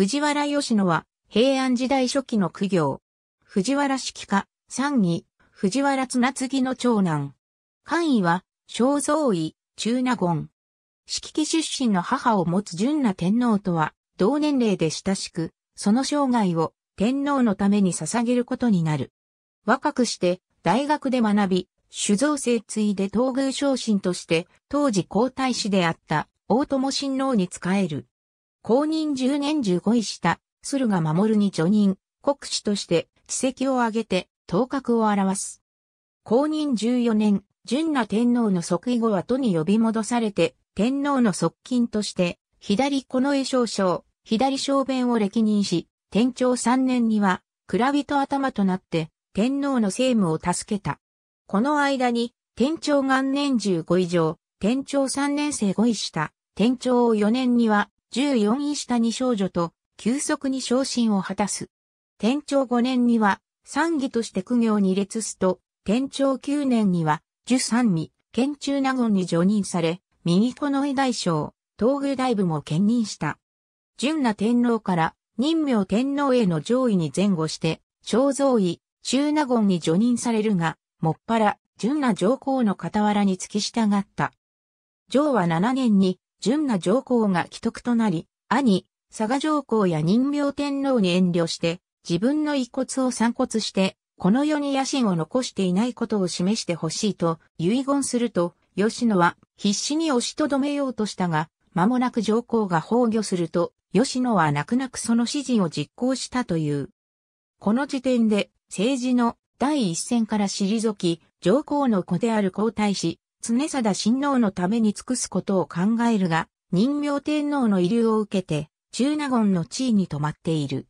藤原義野は平安時代初期の苦行。藤原式家、三義、藤原綱継の長男。官位は、肖蔵位、中納言。式家出身の母を持つ純那天皇とは、同年齢で親しく、その生涯を天皇のために捧げることになる。若くして、大学で学び、酒造精いで東宮昇進として、当時皇太子であった大友親王に仕える。公認10年15位した、駿河守に助任、国士として、奇跡を挙げて、頭角を表す。公認14年、純那天皇の即位後は都に呼び戻されて、天皇の側近として、左近衛少将、左小便を歴任し、天長3年には、蔵人頭となって、天皇の政務を助けた。この間に、天長元年15以上、天長3年生5位した、天長4年には、14位下に少女と急速に昇進を果たす。天長5年には、参議として苦行に列すと、天長9年には、十三位、県中納言に除任され、右子の江大将、東宮大部も兼任した。純那天皇から任命天皇への上位に前後して、肖像位、中納言に除任されるが、もっぱら、純那上皇の傍らに付き従った。上は7年に、純な上皇が既得となり、兄、佐賀上皇や人名天皇に遠慮して、自分の遺骨を散骨して、この世に野心を残していないことを示してほしいと遺言すると、吉野は必死に押しとどめようとしたが、間もなく上皇が崩御すると、吉野は泣く泣くその指示を実行したという。この時点で、政治の第一線から退き、上皇の子である皇太子、常貞親王のために尽くすことを考えるが、人名天皇の遺留を受けて、中納言の地位に止まっている。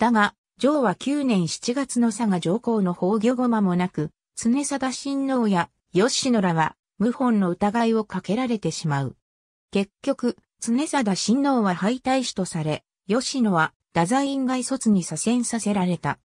だが、上は9年7月の佐賀上皇の崩御後間もなく、常貞親王や吉野らは、謀反の疑いをかけられてしまう。結局、常貞親王は敗退死とされ、吉野は太宰院外卒に左遷させられた。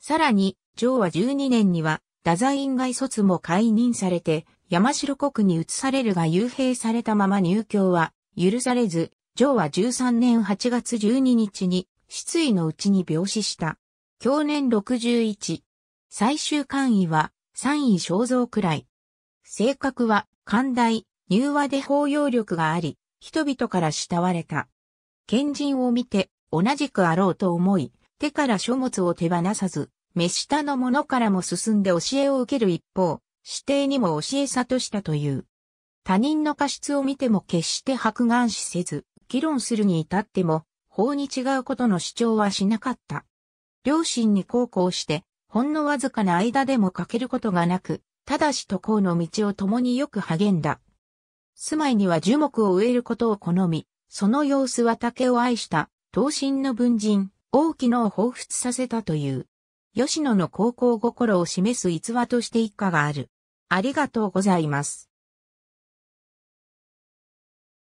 さらに、上は12年には、太宰院外卒も解任されて、山城国に移されるが幽閉されたまま入教は許されず、上は13年8月12日に失意のうちに病死した。去年61。最終官位は三位肖像くらい。性格は寛大、柔和で包容力があり、人々から慕われた。賢人を見て同じくあろうと思い、手から書物を手放さず、目下の者からも進んで教えを受ける一方、指定にも教え悟したという。他人の過失を見ても決して白眼視せず、議論するに至っても、法に違うことの主張はしなかった。両親に孝行して、ほんのわずかな間でも欠けることがなく、ただし渡航の道を共によく励んだ。住まいには樹木を植えることを好み、その様子は竹を愛した、等身の文人、王騎のを彷彿させたという。吉野の高校心を示す逸話として一家がある。ありがとうございます。